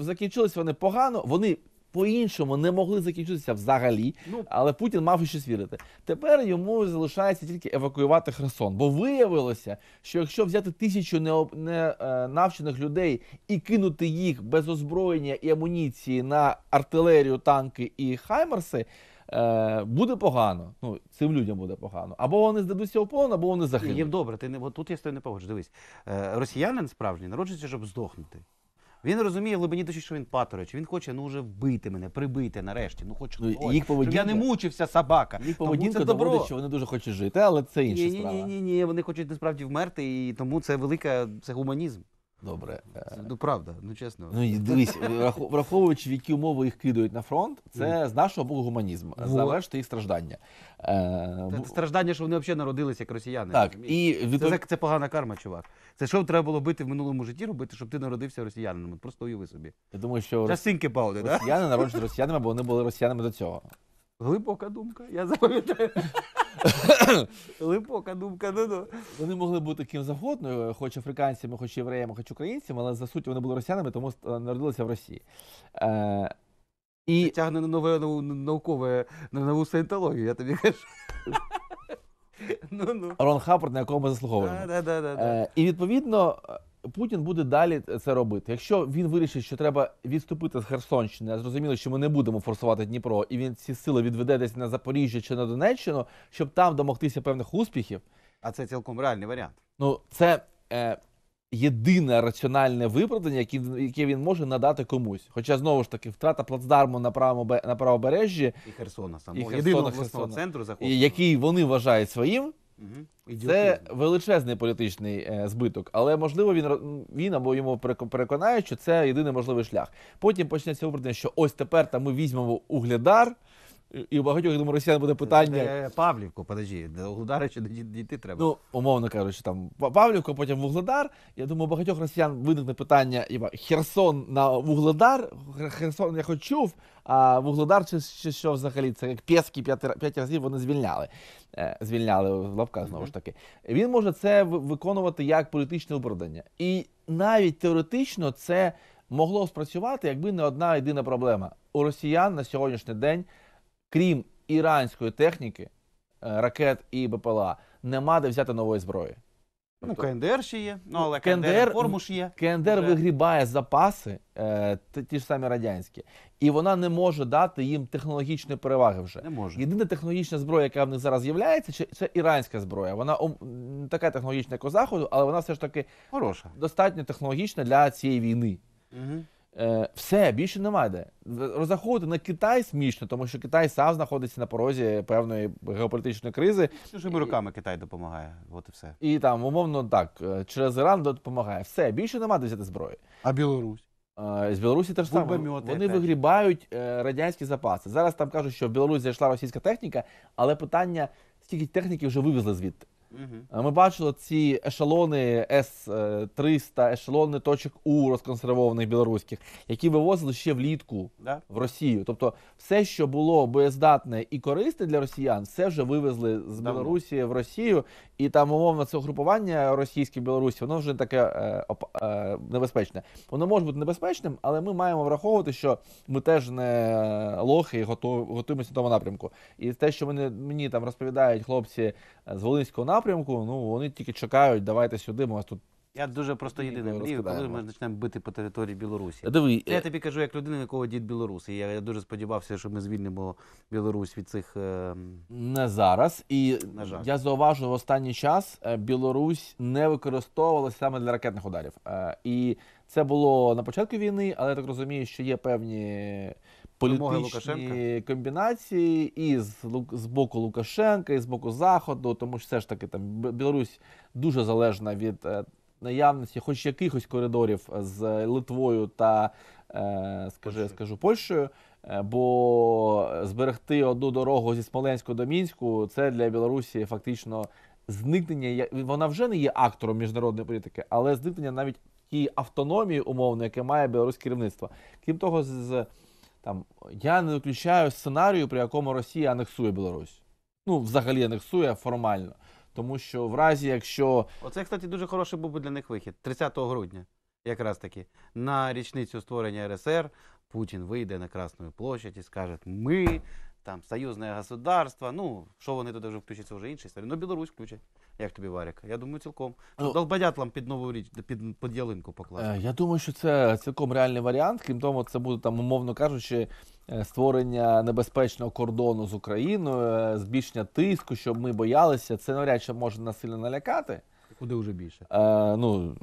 закінчились вони погано. Вони по-іншому не могли закінчитися взагалі, ну, але Путін мав і щось вірити. Тепер йому залишається тільки евакуювати Херсон. Бо виявилося, що якщо взяти тисячу ненавчених е, людей і кинути їх без озброєння і амуніції на артилерію, танки і хаймерси е, буде погано. Ну, цим людям буде погано. Або вони здадуться в або вони загинуть. Є добре, ти не от тут я з тобою не погоджу. Дивись, е, росіянин справжній народжується, щоб здохнути. Він розуміє, в глибині душі, що він паторич. Він хоче ну вже вбити мене, прибити нарешті. Ну хоч ну, хтось, їх поведінка, щоб я не мучився, собака. Їх поведінка тому це доводить, що вони дуже хочуть жити, але це інша ні, справа. Ні, ні, ні, ні. Вони хочуть насправді вмерти, і тому це велика це гуманізм. Добре. Е, ну правда, ну чесно. Ну дивись, враховуючи, в які умови їх кидають на фронт, це з нашого боку гуманізм. Завершити їх страждання. Це страждання, що вони взагалі народилися як росіяни. Так, і Це це погана карма, чувак. Це що треба було бити в минулому житті, робити, щоб ти народився росіянином. Просто уяви собі. Я думаю, що росіяни народжені росіянами, бо вони були росіянами до цього. Глибока думка, я запам'ятаю. Липока думка, ну ну. Вони могли бути ким завгодно, хоч африканцями, хоч євреями, хоч українцями, але за суттю вони були росіянами, тому народилися в Росії. Е, і... Тягне на нове нау- наукове на нову саєнтологію, я тобі кажу. ну, ну. Рон Хаппорт, на якого ми заслуговуємо. Да, да, да, да, да. Е, і відповідно, Путін буде далі е, це робити. Якщо він вирішить, що треба відступити з Херсонщини, а зрозуміло, що ми не будемо форсувати Дніпро, і він ці сили відведе десь на Запоріжжя чи на Донеччину, щоб там домогтися певних успіхів. А це цілком реальний варіант. Ну це е, єдине раціональне виправдання, яке, яке він може надати комусь. Хоча знову ж таки втрата плацдарму на правому на правобережжі і Херсона самого єдиного обласного центру, і, який вони вважають своїм. Це величезний політичний е, збиток, але можливо він він або йому переконає, що це єдиний можливий шлях. Потім почнеться обрання, що ось тепер та ми візьмемо углядар і у багатьох я думаю, росіян буде питання. Е, Павлівку, подожди, до Угледара ще дійти треба. Ну, умовно кажучи, там Павлівка, потім Вугледар. Я думаю, у багатьох росіян виникне питання Херсон на Вугледар. Херсон я хоч чув, а Вугледар чи, чи що взагалі? Це як Пєски п'ять разів вони звільняли. Е, звільняли в лапках знову ж таки. Він може це виконувати як політичне оборудання. І навіть теоретично це могло спрацювати, якби не одна єдина проблема. У росіян на сьогоднішній день крім іранської техніки, е, ракет і БПЛА, нема де взяти нової зброї. Ну, тобто КНДР ще є, ну але КНДР форму ж є. КНДР вигрібає запаси, е, ті ж самі радянські, і вона не може дати їм технологічної переваги вже. Не може. Єдина технологічна зброя, яка в них зараз є, це іранська зброя. Вона не така технологічна, як у заходу, але вона все ж таки Хороша. достатньо технологічна для цієї війни. Угу. Е, все, більше немає де. Розраховувати на Китай смішно, тому що Китай сам знаходиться на порозі певної геополітичної кризи. Чужими руками Китай допомагає. От і все. І там, умовно, так, е, через Іран допомагає. Все, більше немає де взяти зброї. А Білорусь? Е, з Білорусі теж саме вони вигрібають радянські запаси. Зараз там кажуть, що в Білорусь зайшла російська техніка, але питання, скільки техніки вже вивезли звідти. Угу. Ми бачили ці ешелони С-300, ешелони точок У розконсервованих білоруських, які вивозили ще влітку да? в Росію. Тобто, все, що було боєздатне і корисне для росіян, все вже вивезли з Давно. Білорусі в Росію, і там умовно це угрупування російське Білорусі, воно вже таке е, е, небезпечне. Воно може бути небезпечним, але ми маємо враховувати, що ми теж не лохи і готуємося до того напрямку. І те, що вони мені там розповідають хлопці з Волинського напрямку напрямку. Ну вони тільки чекають. Давайте сюди. ми вас тут. Я дуже просто ну, єдине мрію, коли ми почнемо бити по території Білорусі. Диви, я е, тобі кажу, як людина, якого дід білорус. І я, я дуже сподівався, що ми звільнимо Білорусь від цих е... не зараз. І на жаль. я зауважу в останній час е, Білорусь не використовувалася саме для ракетних ударів. Е, і це було на початку війни, але я так розумію, що є певні політичні комбінації і з, з боку Лукашенка, і з боку Заходу, тому що все ж таки там Білорусь дуже залежна від е, наявності, хоч якихось коридорів з Литвою та е, скажи, скажу Польщею. Е, бо зберегти одну дорогу зі Смоленську до мінську це для Білорусі фактично зникнення. Вона вже не є актором міжнародної політики, але зникнення навіть тієї автономії умовно, яке має білоруське керівництво. Крім того, з там я не виключаю сценарію, при якому Росія анексує Білорусь. Ну, взагалі анексує формально. Тому що в разі, якщо. Оце, кстати, дуже хороший був би для них вихід 30 грудня, якраз таки, на річницю створення РСР Путін вийде на Красну площадь і скаже: Ми там союзне государство. Ну, що вони туди вже включаться, вже інші історії. Ну, Білорусь включать. Як тобі Варік? Я думаю, цілком. Ну, Долбадятлам під нову річ, під, під ялинку покласти. Е, я думаю, що це цілком реальний варіант. Крім того, це буде там, умовно кажучи, е, створення небезпечного кордону з Україною, е, збільшення тиску, щоб ми боялися. Це навряд чи може насильно налякати. Куди вже більше? Е, ну,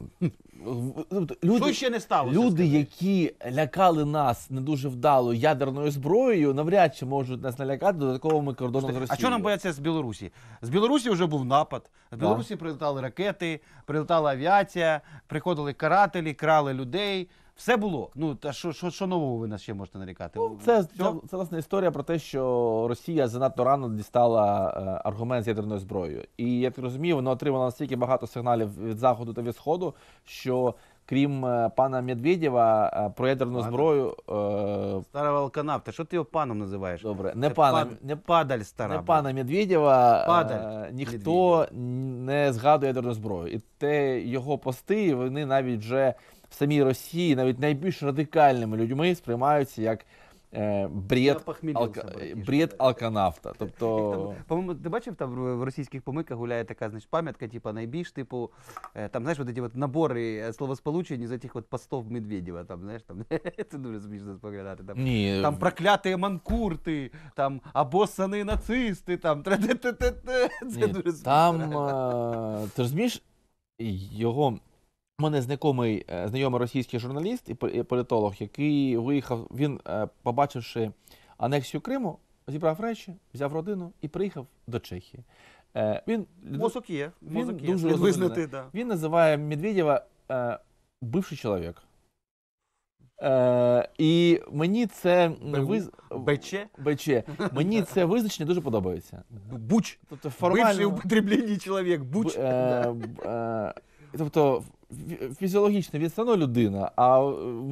люди, Що ще не сталося? люди, скажи? які лякали нас не дуже вдало ядерною зброєю, навряд чи можуть нас налякати додатковими кордонами з Росією. А чого нам бояться з Білорусі? З Білорусі вже був напад. З Білорусі прилітали ракети, прилітала авіація, приходили карателі, крали людей. Все було. Ну та що що, що нового ви нас ще можете нарікати? Ну, це, це, це власне історія про те, що Росія занадто рано дістала е, аргумент з ядерною зброєю. І як я розумію, вона отримала настільки багато сигналів від заходу та від сходу, що крім е, пана Медведєва е, про ядерну Пане. зброю е, Стара волконавта, що ти його паном називаєш? добре, не Це пана пад- не, падаль стара. не пана Медведєва, е, Падаль е, ніхто не згадує ядерну зброю. І те його пости вони навіть вже в самій Росії навіть найбільш радикальними людьми сприймаються як. Е, бред, алка... Е, бред алканавта. Тобто, по-моєму, ти бачив там в російських помиках гуляє така значить, пам'ятка, типу найбільш, типу, е, там знаєш, от ці от набори словосполучень з тих от постов Медведєва. Там, знаєш, там це дуже смішно споглядати. Там, Ні. там прокляті манкурти, там обоссані нацисти, там Це Ні, дуже смішно. Там ти розумієш його у мене знайомий е, знайомий російський журналіст і політолог, який виїхав, він, е, побачивши анексію Криму, зібрав речі, взяв родину і приїхав до Чехії. Е, він мозок є, мозок він є. визнати. Да. Він називає Медведєва бивший чоловік. Е, І мені це виз... Бече? Бече. Мені це визначення дуже подобається. Буч. Тобто формально... Бивший употреблінні чоловік, буч. е, е, тобто фізіологічно відстана людина, а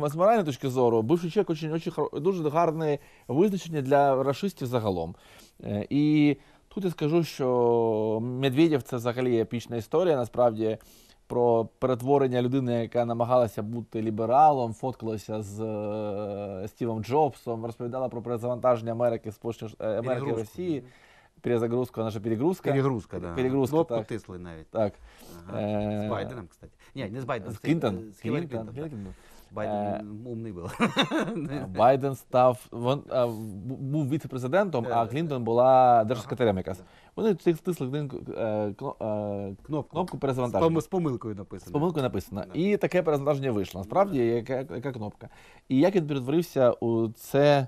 е, з моральної точки зору, бивший чек очень, очень, дуже гарне визначення для расистів загалом. Е, і тут я скажу, що Медведєв це взагалі епічна історія, насправді. Про перетворення людини, яка намагалася бути лібералом, фоткалася з е, Стівом Джобсом, розповідала про перезавантаження Америки Сполучені е, Америки Росії, перезагрузка, наша перегрузка. Перегрузка, да. Перегрузка, так. потисли навіть. Так. Ага. Е, з Байденом, кстати. Ні, не з Байденом. З Клінтон. З Хіларі Клінтон. Байден е, умний був. Байден став він, був віце-президентом, а е, Клінтон е. була держсекретарем якраз. Вони стисли один кнопку, кнопку перезавантаження. З помилкою написано. З помилкою написано. І таке перезавантаження вийшло. Насправді, ну, яка, яка кнопка. І як він перетворився у це.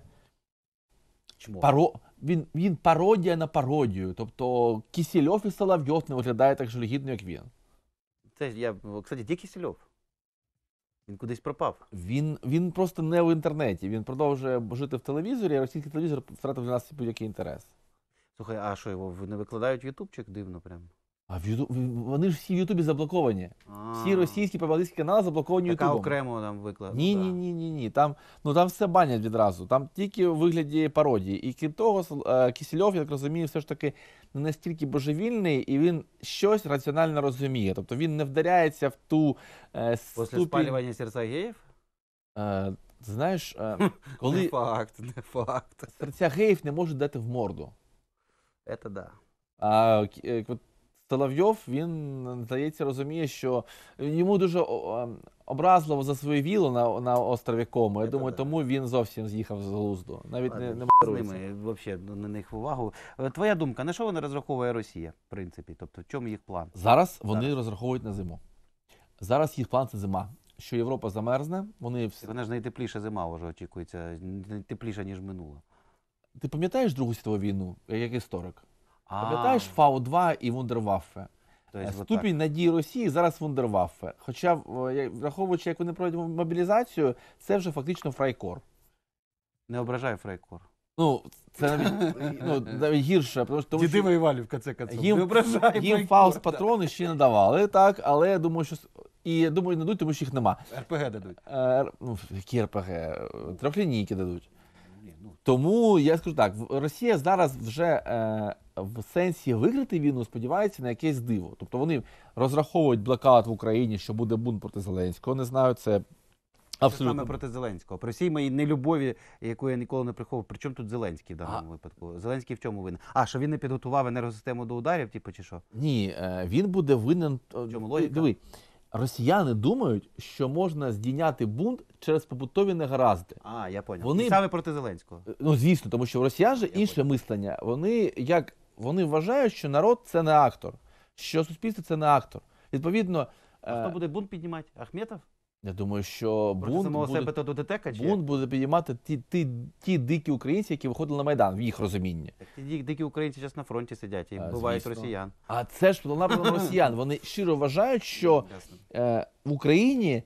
Чому? Паро... Він він пародія на пародію. Тобто Кісільов і Соловйов не виглядає так жалюгідно, як він. Це я, кстати, де Кісельов? Він кудись пропав. Він він просто не в інтернеті. Він продовжує жити в телевізорі, а російський телевізор втратив для нас будь-який інтерес. Слухай, а що його не викладають в Ютубчик дивно прям? А в Ютуб вони ж всі в Ютубі заблоковані. Всі російські пропагандистські канали заблоковані Ютубом. Така окремо нам викладена. Ні, ні, ні, ні, ні. Там ну там все банять відразу. Там тільки у вигляді пародії. І крім того, е, Кісельов, я так розумію, все ж таки не настільки божевільний, і він щось раціонально розуміє. Тобто він не вдаряється в ту е, ступінь... Після спалювання серця геїв? Е, знаєш, е, коли не факт, не факт. серця геїв не можуть дати в морду. Це да. А, е, Соловйов, він здається, розуміє, що йому дуже образливо за свою вілу на на острові Кому. Я це думаю, так. тому він зовсім з'їхав з глузду. Навіть а, не, не з ними взагалі на них увагу. Е, твоя думка, на що вона розраховує Росія, в принципі? Тобто, в чому їх план? Зараз вони Зараз. розраховують на зиму. Зараз їх план це зима. Що Європа замерзне, вони всі вона ж найтепліша зима вже очікується, найтепліша ніж минула. Ти пам'ятаєш Другу світову війну як історик? Пам'ятаєш Фау 2 і Вундерваффе? Е, ступінь надії Росії зараз Вундерваффе. Хоча, е, враховуючи, як вони проводять мобілізацію, це вже фактично фрайкор. Не ображає фрайкор. Ну, це навіть, ну, навіть гірше. Тому, тому, Діди воювали в конце концов. Їм, їм фрайкор. фаус патрони ще не давали, так, але я думаю, що. І я думаю, не дадуть, тому що їх нема. РПГ дадуть. Е, р- ну, які РПГ, трьохлінійки дадуть. Ну. Тому я скажу так: Росія зараз вже в сенсі виграти війну сподіваються на якесь диво. Тобто вони розраховують блокад в Україні, що буде бунт проти Зеленського. Не знаю, це. Абсолютно. Саме проти Зеленського. При всій моїй нелюбові, яку я ніколи не приховував. Причому тут Зеленський в даному а... випадку? Зеленський в чому винен? А що він не підготував енергосистему до ударів, типу, чи що? Ні, е, він буде винен. Е, в чому логіка? Диви, росіяни думають, що можна здійняти бунт через побутові негаразди. А я поняв. Вони І саме проти Зеленського. Е, ну звісно, тому що в росіяни інше поняв. мислення. Вони як вони вважають, що народ це не актор, що суспільство це не актор. Відповідно, А хто е, буде бунт піднімати? Ахметов? я думаю, що бунт буде, себе то до ДТК чи? бунт буде підіймати ті, ті, ті дикі українці, які виходили на майдан в їх розумінні. ті дикі українці зараз на фронті сидять і А, вбивають росіян. А це ж плана росіян. Вони щиро вважають, що е, в Україні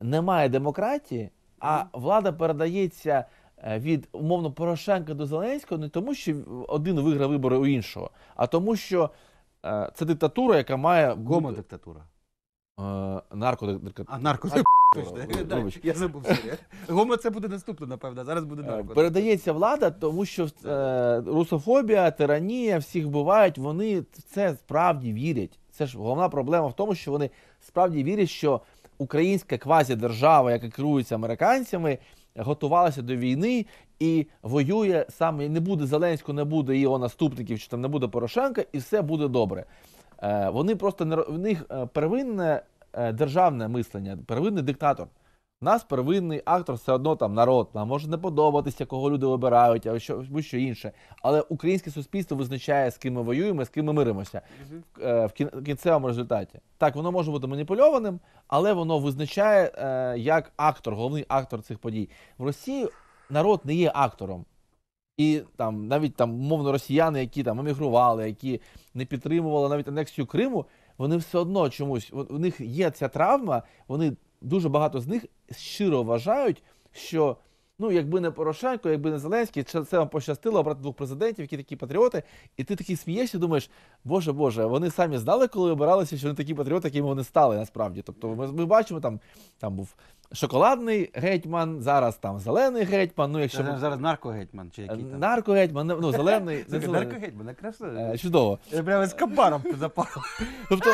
немає демократії, а влада передається Е, від умовно Порошенка до Зеленського не тому, що один виграв вибори у іншого, а тому, що е, це диктатура, яка має гомодиктатура. Е, наркодиктатура. наркодиктатура. Я забув Гомо це буде наступно, напевно. Зараз буде нарко. Передається влада, тому що русофобія, тиранія, всіх бувають. вони в це справді вірять. Це ж головна проблема в тому, що вони справді вірять, що українська квазідержава, яка керується американцями готувалася до війни і воює саме не буде Зеленського, не буде його наступників, чи там не буде Порошенка, і все буде добре. Е, вони просто не в них е, первинне е, державне мислення, первинний диктатор. Нас первинний актор все одно там народ, нам може не подобатися, кого люди обирають, або що будь-що інше. Але українське суспільство визначає, з ким ми воюємо, з ким ми миримося е, в, кін кінцевому результаті. Так, воно може бути маніпульованим, але воно визначає е, як актор, головний актор цих подій. В Росії народ не є актором. І там навіть там мовно росіяни, які там емігрували, які не підтримували навіть анексію Криму. Вони все одно чомусь у них є ця травма. Вони дуже багато з них щиро вважають, що ну, якби не Порошенко, якби не Зеленський, це вам пощастило обрати двох президентів, які такі патріоти. І ти такий смієшся, думаєш, Боже Боже, вони самі знали, коли обиралися, що вони такі патріоти, якими вони стали насправді. Тобто, ми ми бачимо, там там був шоколадний гетьман, зараз там зелений гетьман. Ну, якщо Зараз, зараз наркогетьман чи який там. наркогетьман, ну зелений. не зелений. Наркогетьман, красиво. Е, чудово. Я прямо з кабаром запахав. Тобто,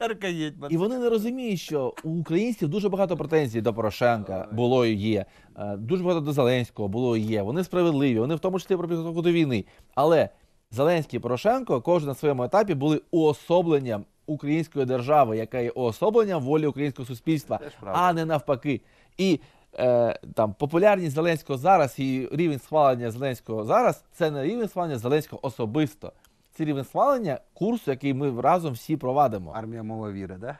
Наркогетьман. і вони не розуміють, що у українців дуже багато претензій до Порошенка було і є. Е, дуже багато до Зеленського було і є. Вони справедливі, вони в тому числі про підготовку до війни. Але Зеленський і Порошенко кожен на своєму етапі були уособленням української держави, яка є уособлення волі українського суспільства, а не навпаки. І е, там популярність Зеленського зараз і рівень схвалення Зеленського зараз це не рівень схвалення Зеленського особисто. Це рівень схвалення курсу, який ми разом всі провадимо. Армія мова віри, да?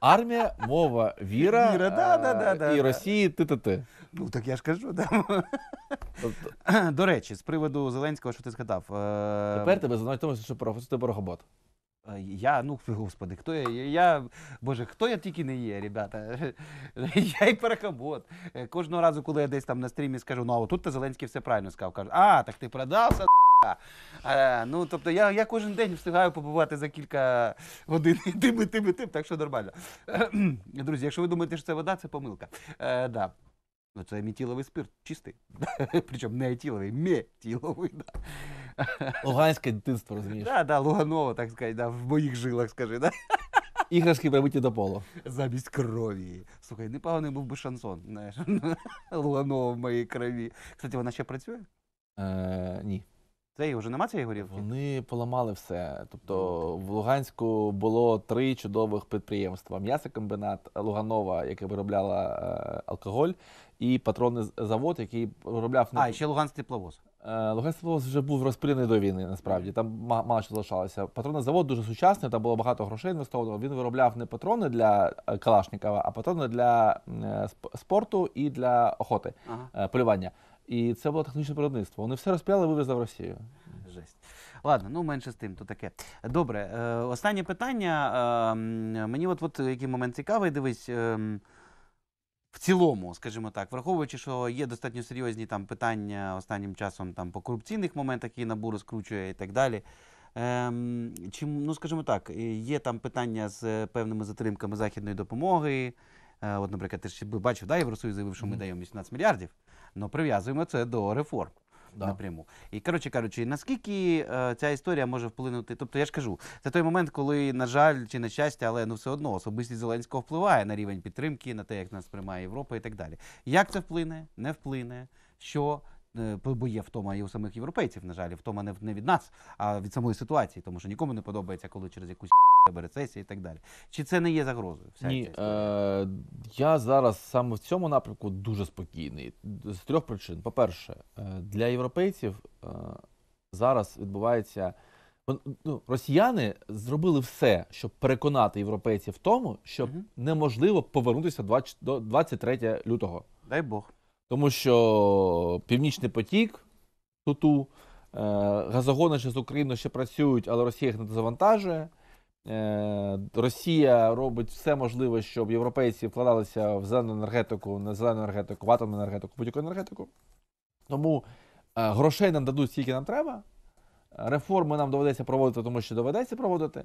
Армія, мова, віра, віра да, да, да, е, да, і да. Росії ти ти ти Ну так я ж кажу. Да. Тобто До речі, з приводу Зеленського, що ти згадав? Е, Тепер тебе зазнають тому, що ти Боргобот. Е, я, ну господи, хто я, я, боже, хто я тільки не є, ребята. Я і перехабот. Е, кожного разу, коли я десь там на стрімі скажу, ну а тут ти Зеленський все правильно сказав. Кажу, а, так ти продався. А, е, ну, тобто я я кожен день встигаю побувати за кілька годин тим, і тим, і тим, так що нормально. Друзі, якщо ви думаєте, що це вода, це помилка. Е, да. Но ну, це метиловий спирт, чистий. Причому не етиловий, метиловий. Да. Луганське дитинство, розумієш? Так, да, да, Луганово, так сказати, да, в моїх жилах, скажи. Да? Іграшки прибиті до пола. Замість крові. Слухай, непоганий був би шансон. знаєш. Луганово в моїй крові. Кстати, вона ще працює? Е, Ні. Це вже нема цієї горілки? Вони поламали все. Тобто в Луганську було три чудових підприємства: м'ясокомбінат Луганова, яке виробляла е, алкоголь, і патронний завод, який виробляв А, ще Луганський тепловоз. Е, Луганський тепловоз вже був розпилений до війни. Насправді там ма- мало що залишалося. Патронний завод дуже сучасний, там було багато грошей інвестовано. Він виробляв не патрони для е, Калашникова, а патрони для е, спорту і для охоти Ага. Е, полювання. І це було технічне виробництво. Вони все розп'яли, вивезли в Росію. Жесть. Ладно, ну менше з тим, то таке. Добре, е, останнє питання. Е, мені от от який момент цікавий, дивись. Е, в цілому, скажімо так, враховуючи, що є достатньо серйозні там питання останнім часом там по корупційних моментах, які набу розкручує і так далі. Ем, чи, ну, скажімо так, є там питання з певними затримками західної допомоги. Е, от, наприклад, ти ж бачив, да, Євросоюз заявив, що ми даємо 18 мільярдів але прив'язуємо це до реформ. Да. Напряму і коротше кажучи, наскільки е, ця історія може вплинути? Тобто, я ж кажу, це той момент, коли на жаль чи на щастя, але ну все одно особистість Зеленського впливає на рівень підтримки, на те, як нас приймає Європа і так далі. Як це вплине? Не вплине, що е, бо є втома і у самих європейців, на жаль, втома не не від нас, а від самої ситуації, тому що нікому не подобається, коли через якусь рецесія і так далі. Чи це не є загрозою? Вся Ні, е- Я зараз саме в цьому напрямку дуже спокійний. З трьох причин. По-перше, е, для європейців е, зараз відбувається ну, Росіяни зробили все, щоб переконати європейців в тому, що угу. неможливо повернутися до 23 лютого. Дай Бог. Тому що Північний потік, туту, е, газогони ще з України ще працюють, але Росія їх не завантажує. Е, Росія робить все можливе, щоб європейці вкладалися в зелену енергетику, на зелену енергетику, в атомну енергетику, будь-яку енергетику. Тому е, грошей нам дадуть скільки нам треба. Реформи нам доведеться проводити, тому що доведеться проводити.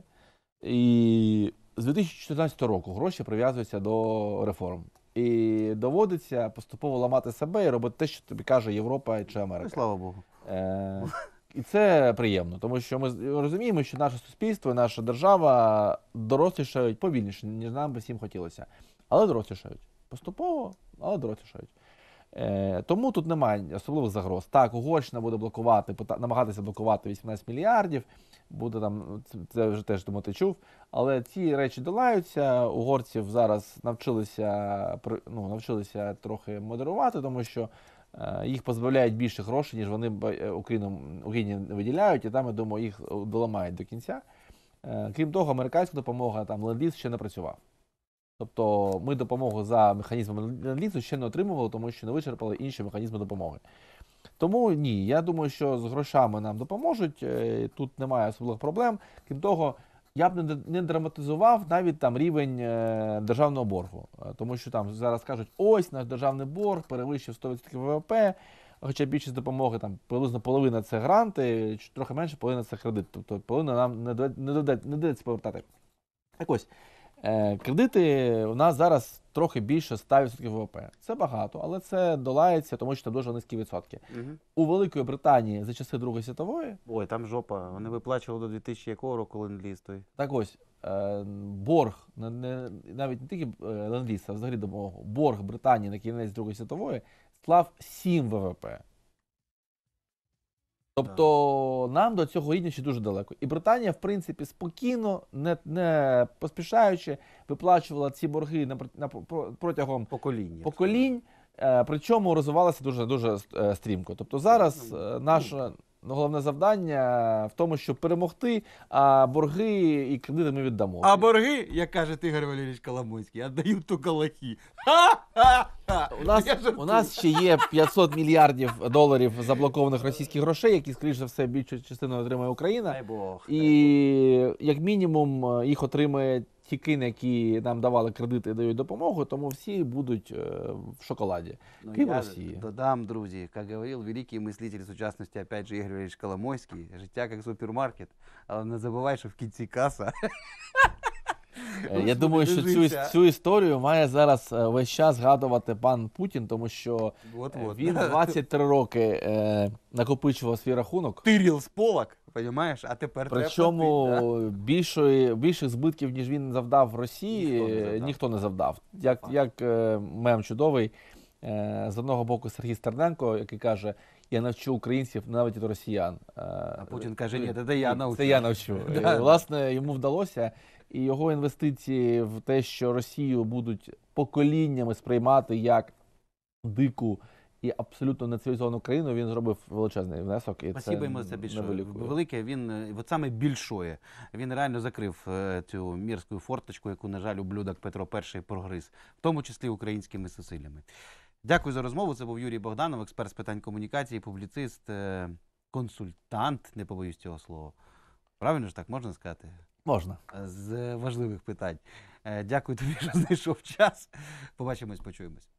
І з 2014 року гроші прив'язуються до реформ. І доводиться поступово ламати себе і робити те, що тобі каже Європа чи Америка. Ну, слава Богу. Е, і це приємно, тому що ми розуміємо, що наше суспільство, наша держава дорослішають повільніше, ніж нам би всім хотілося. Але дорослішають. Поступово, але дорослішають. Е, Тому тут немає особливих загроз. Так, Угорщина буде блокувати, намагатися блокувати 18 мільярдів. Буде там це вже теж ти чув. Але ці речі долаються. Угорців зараз навчилися ну, навчилися трохи модерувати, тому що. Е, їх позбавляють більше грошей, ніж вони е, Україні виділяють, і там, я думаю, їх е, доламають до кінця. Крім того, американська допомога там ленд-ліз ще не працював. Тобто ми допомогу за механізмом ленд-лізу ще не отримували, тому що не вичерпали інші механізми допомоги. Тому ні, я думаю, що з грошами нам допоможуть. Тут немає особливих проблем. Крім того, я б не драматизував навіть там рівень е, державного боргу, е, тому що там зараз кажуть, ось наш державний борг перевищив 100% ВВП, хоча більшість допомоги там приблизно половина це гранти, трохи менше половина це кредит. Тобто половина нам не доведеться повертати. Так ось. Е, кредити у нас зараз трохи більше 100% ВВП. Це багато, але це долається, тому що там дуже низькі відсотки. Угу. У Великої Британії за часи Другої світової. Ой, там жопа. Вони виплачували до 2000 якого року ленд-ліз той. Так ось е, борг не, навіть не тільки е, ленд-ліз, а взагалі до борг Британії на кінець Другої світової склав 7 ВВП. Тобто нам до цього рівня ще дуже далеко. І Британія, в принципі, спокійно, не не поспішаючи, виплачувала ці борги на, на протягом поколінь. поколінь. Е, причому розвивалася дуже дуже е, стрімко. Тобто зараз ну, е, ну, наша Ну, Головне завдання в тому, щоб перемогти, а борги і кредити ми віддамо. А борги, як каже Ігор Валерійович Коломойський, віддають то калахі. У нас у нас ще є 500 мільярдів доларів заблокованих російських грошей, які, скоріш за все, більшу частину отримає Україна. Дай Бог. І як мінімум е, їх отримає ті кини, які нам давали кредити, дають допомогу, тому всі будуть е, в шоколаді. Ну, Крім я Росії. Додам, друзі, як говорив великий мислитель сучасності, опять же, Ігор Валерійович Коломойський, життя як супермаркет, але не забувай, що в кінці каса. Я думаю, що цю цю історію має зараз е, весь час згадувати пан Путін, тому що е, він 23 роки е, накопичував свій рахунок. Тиріл з полок, розумієш? а тепер причому більшої більших збитків, ніж він завдав в Росії, ніхто не завдав. Як як мем чудовий з одного боку Сергій Стерненко, який каже. Я навчу українців навіть від росіян. А Путін каже, ні, це я навчу. Це я навчу. І, Власне, йому вдалося і його інвестиції в те, що Росію будуть поколіннями сприймати як дику. І абсолютно нацивілізовану країну він зробив величезний внесок. І Спасибо йому за це більше велике. Він е, от саме більшоє. Він реально закрив е, цю мірську форточку, яку, на жаль, ублюдок Петро І прогриз, в тому числі українськими зусиллями. Дякую за розмову. Це був Юрій Богданов, експерт з питань комунікації, публіцист, е, консультант. Не побоюсь цього слова. Правильно ж так можна сказати? Можна. З важливих питань. Е, дякую тобі, що знайшов час. Побачимось, почуємось.